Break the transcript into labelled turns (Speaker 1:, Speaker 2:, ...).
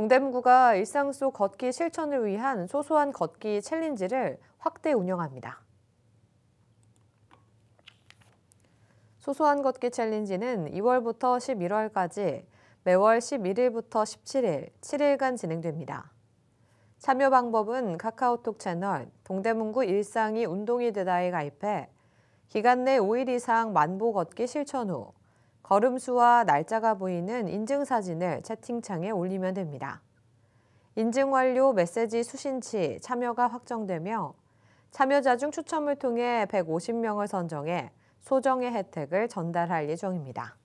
Speaker 1: 동대문구가 일상 속 걷기 실천을 위한 소소한 걷기 챌린지를 확대 운영합니다. 소소한 걷기 챌린지는 2월부터 11월까지 매월 11일부터 17일, 7일간 진행됩니다. 참여 방법은 카카오톡 채널 동대문구 일상이 운동이 되다에 가입해 기간 내 5일 이상 만보 걷기 실천 후 걸음수와 날짜가 보이는 인증사진을 채팅창에 올리면 됩니다. 인증 완료 메시지 수신치 참여가 확정되며 참여자 중 추첨을 통해 150명을 선정해 소정의 혜택을 전달할 예정입니다.